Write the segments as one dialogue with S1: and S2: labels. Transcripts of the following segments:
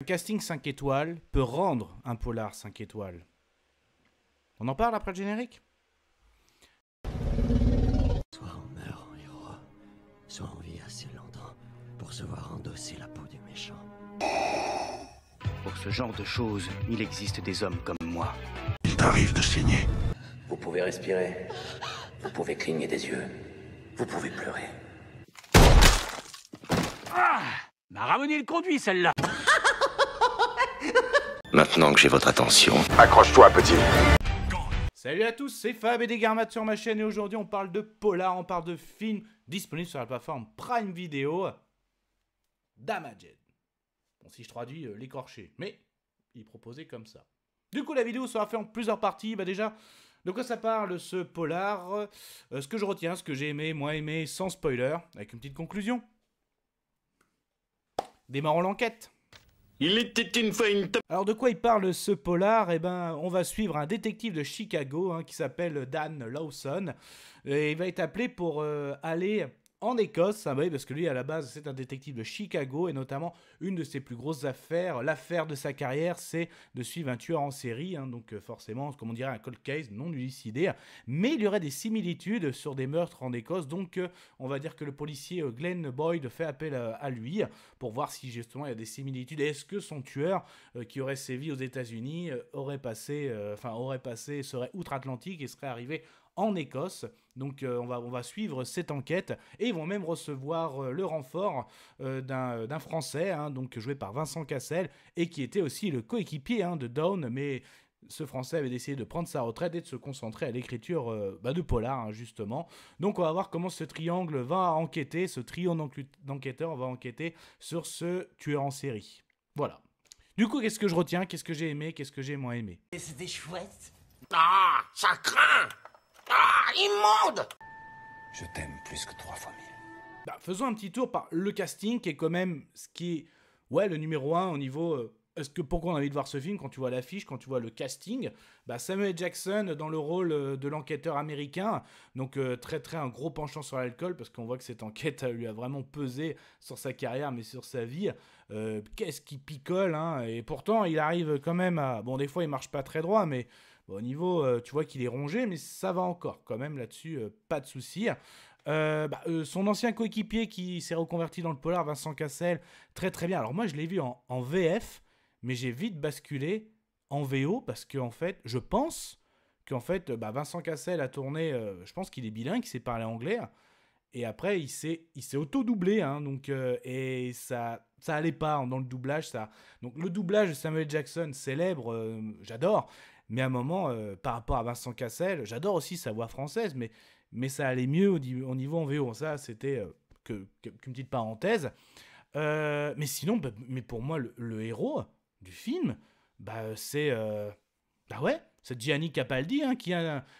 S1: Le casting 5 étoiles peut rendre un polar 5 étoiles. On en parle après le générique Soit on meurt en héros, soit on vit assez longtemps pour se voir endosser la peau du méchant. Pour ce genre de choses, il existe des hommes comme moi. Il t'arrive de signer. Vous pouvez respirer. Vous pouvez cligner des yeux. Vous pouvez pleurer. Ah M'a le conduit, celle-là Maintenant que j'ai votre attention... Accroche-toi, petit. Salut à tous, c'est Fab et des Garmates sur ma chaîne et aujourd'hui on parle de polar, on parle de films disponible sur la plateforme Prime Video Damaged Bon, si je traduis, euh, l'écorché, mais il proposait comme ça. Du coup, la vidéo sera faite en plusieurs parties. Bah déjà, de quoi ça parle ce polar euh, Ce que je retiens, ce que j'ai aimé, moins aimé, sans spoiler, avec une petite conclusion. Démarrons l'enquête. Il était une Alors de quoi il parle ce polar Eh ben, on va suivre un détective de Chicago hein, qui s'appelle Dan Lawson. Et il va être appelé pour euh, aller en Écosse, ça ah bah parce que lui, à la base, c'est un détective de Chicago, et notamment, une de ses plus grosses affaires, l'affaire de sa carrière, c'est de suivre un tueur en série, hein, donc euh, forcément, comme on dirait, un cold case non élucidé, mais il y aurait des similitudes sur des meurtres en Écosse, donc euh, on va dire que le policier euh, Glenn Boyd fait appel à, lui, pour voir si justement il y a des similitudes, est-ce que son tueur, qui aurait sévi aux États-Unis, aurait passé, enfin, aurait passé, serait outre-Atlantique et serait arrivé en Écosse donc euh, on, va, on va suivre cette enquête et ils vont même recevoir euh, le renfort euh, d'un Français, hein, donc joué par Vincent Cassel, et qui était aussi le coéquipier hein, de Down, mais ce Français avait décidé de prendre sa retraite et de se concentrer à l'écriture bah, de polar, hein, justement. Donc on va voir comment ce triangle va enquêter, ce trio d'enquêteurs va enquêter sur ce tueur en série. Voilà. Du coup, qu'est-ce que je retiens Qu'est-ce que j'ai aimé Qu'est-ce que j'ai moins aimé C'était chouette Ah, ça craint immonde Je t'aime plus que trois fois mille. Bah, faisons un petit tour par le casting, qui est quand même ce qui est, ouais, le numéro un au niveau. Euh, est-ce que pourquoi on a envie de voir ce film quand tu vois l'affiche, quand tu vois le casting bah, Samuel Jackson dans le rôle euh, de l'enquêteur américain, donc euh, très très un gros penchant sur l'alcool parce qu'on voit que cette enquête lui a vraiment pesé sur sa carrière mais sur sa vie. Qu'est-ce qui picole hein Et pourtant il arrive quand même à, bon des fois il marche pas très droit mais au niveau, euh, tu vois qu'il est rongé, mais ça va encore quand même là-dessus, euh, pas de souci. Euh, bah, son ancien coéquipier qui s'est reconverti dans le polar, Vincent Cassel, très très bien. Alors moi je l'ai vu en, VF, mais j'ai vite basculé en VO parce que en fait, je pense qu'en fait, bah, Vincent Cassel a tourné, je pense qu'il est bilingue, il sait parler anglais. Et après, il s'est, il s'est auto-doublé, hein, donc, et ça, ça allait pas hein, dans le doublage, ça. Donc, le doublage de Samuel Jackson, célèbre, j'adore, mais à un moment, euh, par rapport à Vincent Cassel, j'adore aussi sa voix française, mais, mais ça allait mieux au, niveau, en VO. Ça, c'était euh, qu'une petite parenthèse. Euh, mais sinon, bah, mais pour moi, le, héros du film, bah, c'est. bah ouais, c'est Gianni Capaldi hein, qui,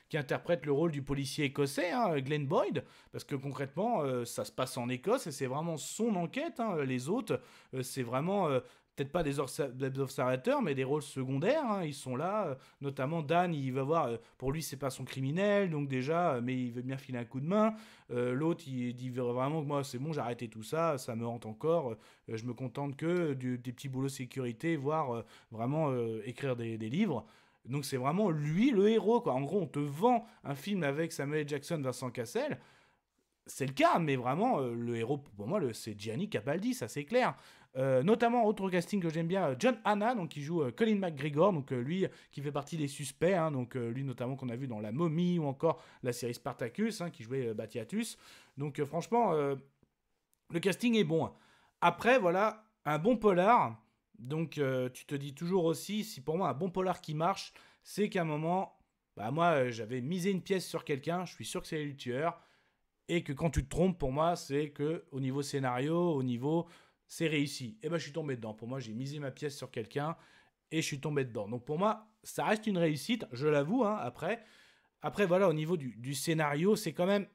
S1: qui, interprète le rôle du policier écossais, hein, Glenn Boyd, parce que concrètement, ça se passe en Écosse et c'est vraiment son enquête. Hein. les autres, c'est vraiment peut-être pas des, observateurs, mais des rôles secondaires. Hein. Ils sont là, euh, notamment Dan, il va voir, euh, pour lui, c'est pas son criminel, donc déjà, euh, mais il veut bien filer un coup de main. L'autre, il dit vraiment que moi, c'est bon, j'ai arrêté tout ça, ça me hante encore, je me contente que des petits boulots de sécurité, voire vraiment écrire des, livres. Donc c'est vraiment lui le héros, quoi. En gros, on te vend un film avec Samuel Jackson, Vincent Cassel c'est le cas, mais vraiment, euh, le héros, pour moi, c'est Gianni Capaldi, ça c'est clair. Euh, notamment, autre casting que j'aime bien, euh, John Hanna, donc, qui joue Colin McGregor, donc lui qui fait partie des suspects, hein, donc lui notamment qu'on a vu dans La Momie ou encore la série Spartacus, hein, qui jouait Batiatus. Donc franchement, le casting est bon. Hein. Après, voilà, un bon polar. Donc tu te dis toujours aussi, si pour moi un bon polar qui marche, c'est qu'à un moment, bah moi j'avais misé une pièce sur quelqu'un, je suis sûr que c'est le tueur et que quand tu te trompes, pour moi, c'est que au niveau scénario, au niveau c'est réussi. Et ben je suis tombé dedans. Pour moi, j'ai misé ma pièce sur quelqu'un et je suis tombé dedans. Donc pour moi, ça reste une réussite, je l'avoue. Hein, après, après voilà, au niveau du scénario, c'est quand même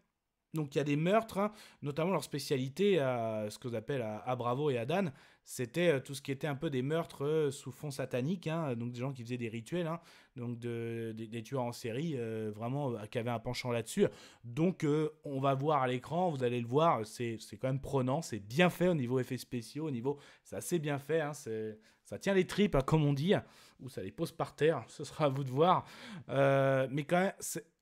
S1: donc il y a des meurtres, hein. notamment leur spécialité, à, euh, ce que appelle à, euh, à, Bravo et à Dan, c'était euh, tout ce qui était un peu des meurtres sous fond satanique, hein. donc des gens qui faisaient des rituels, hein. donc de, des, tueurs en série, vraiment qui avaient un penchant là-dessus. Donc on va voir à l'écran, vous allez le voir, c'est quand même prenant, c'est bien fait au niveau effets spéciaux, au niveau, c'est assez bien fait, ça tient les tripes, comme on dit, ou ça les pose par terre, ce sera à vous de voir. mais quand même,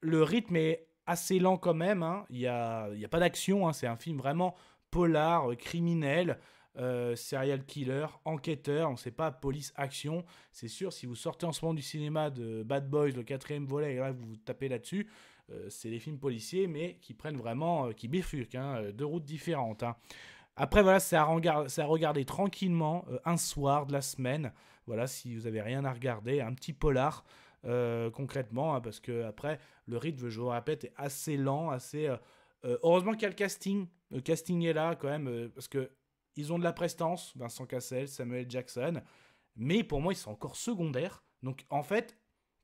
S1: le rythme est assez lent quand même. Hein. Il n'y a, y a pas d'action. Hein. C'est un film vraiment polar, euh, criminel. Euh, serial killer, enquêteur, on ne sait pas, police, action. C'est sûr, si vous sortez en ce moment du cinéma de Bad Boys, le quatrième volet, et là vous vous tapez là-dessus, euh, c'est des films policiers, mais qui prennent vraiment, qui bifurquent, hein, deux routes différentes. Hein. Après, voilà, c'est à, regarder tranquillement, un soir de la semaine. Voilà, si vous n'avez rien à regarder, un petit polar. Euh, concrètement, hein, parce que après, le rythme, je vous répète, est assez lent, assez. Euh, euh, heureusement qu'il y a le casting. Le casting est là quand même, parce que ils ont de la prestance, Vincent Cassel, Samuel Jackson, mais pour moi, ils sont encore secondaires. Donc en fait,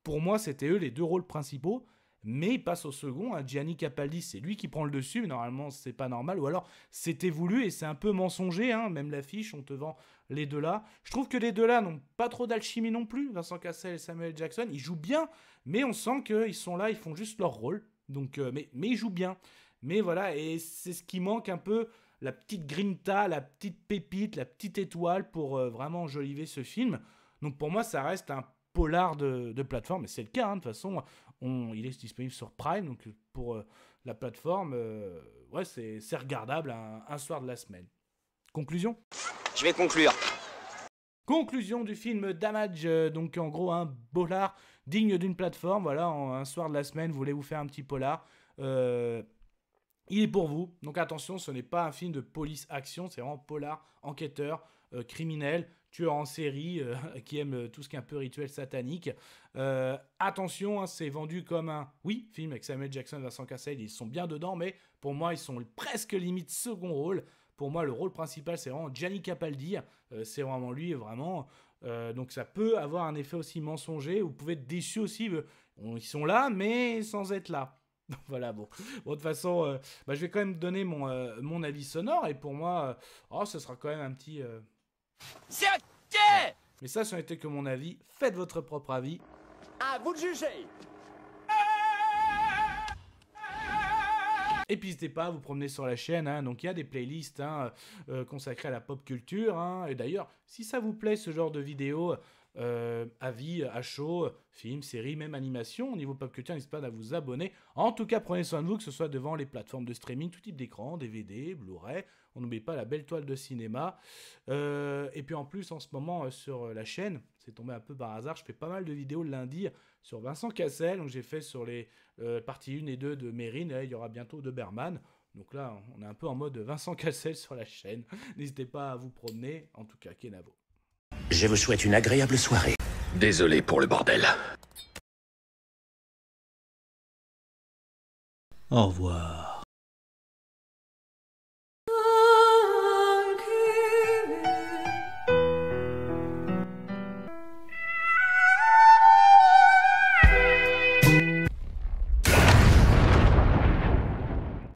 S1: pour moi, c'était eux les deux rôles principaux mais il passe au second à hein. Gianni Capaldi. C'est lui qui prend le dessus, mais normalement c'est pas normal, ou alors c'était voulu et c'est un peu mensonger, hein. même l'affiche, on te vend les deux là. Je trouve que les deux là n'ont pas trop d'alchimie non plus, Vincent Cassel et Samuel Jackson, ils jouent bien, mais on sent qu'ils sont là, ils font juste leur rôle, donc, euh, mais, mais ils jouent bien. Mais voilà, et c'est ce qui manque un peu la petite grinta, la petite pépite, la petite étoile pour euh, vraiment enjoliver ce film. Donc pour moi, ça reste un polar de, plateforme, et c'est le cas, hein, de toute façon, on, il est disponible sur Prime, donc euh, pour euh, la plateforme, euh, ouais, c'est, regardable un, soir de la semaine. Conclusion Je vais conclure. Conclusion du film Damage, donc en gros un polar digne d'une plateforme, voilà, en, un soir de la semaine, vous voulez vous faire un petit polar. il est pour vous, donc attention, ce n'est pas un film de police action, c'est vraiment polar, enquêteur, criminel, tueur en série euh, qui aime euh, tout ce qui est un peu rituel satanique. Euh, attention, hein, c'est vendu comme un, oui, film avec Samuel Jackson, Vincent Cassel, ils sont bien dedans, mais pour moi, ils sont presque limite second rôle. Pour moi, le rôle principal, c'est vraiment Gianni Capaldi. c'est vraiment lui, vraiment. donc ça peut avoir un effet aussi mensonger. Vous pouvez être déçu aussi. ils sont là, mais sans être là voilà, bon. de toute façon, bah, je vais quand même donner mon, mon avis sonore. Et pour moi, oh, ce sera quand même un petit. C'est ok Mais ça, ça été que mon avis. Faites votre propre avis. À vous de juger Et puis n'hésitez pas à vous promener sur la chaîne, hein. donc il y a des playlists hein, euh, consacrées à la pop culture. Hein. Et d'ailleurs, si ça vous plaît ce genre de vidéo, avis euh, à chaud, films, séries, même animations. Au niveau pop culture, n'hésitez pas à vous abonner. En tout cas, prenez soin de vous, que ce soit devant les plateformes de streaming, tout type d'écran, DVD, Blu-ray. On n'oublie pas la belle toile de cinéma. Euh, et puis en plus, en ce moment, euh, sur la chaîne, c'est tombé un peu par hasard, je fais pas mal de vidéos le lundi sur Vincent Cassel. Donc j'ai fait sur les parties 1 et 2 de Mérine. il y aura bientôt de Berman. Donc là, on est un peu en mode Vincent Cassel sur la chaîne. N'hésitez pas à vous promener, en tout cas, Kenavo. Je vous souhaite une agréable soirée. Désolé pour le bordel. Au revoir.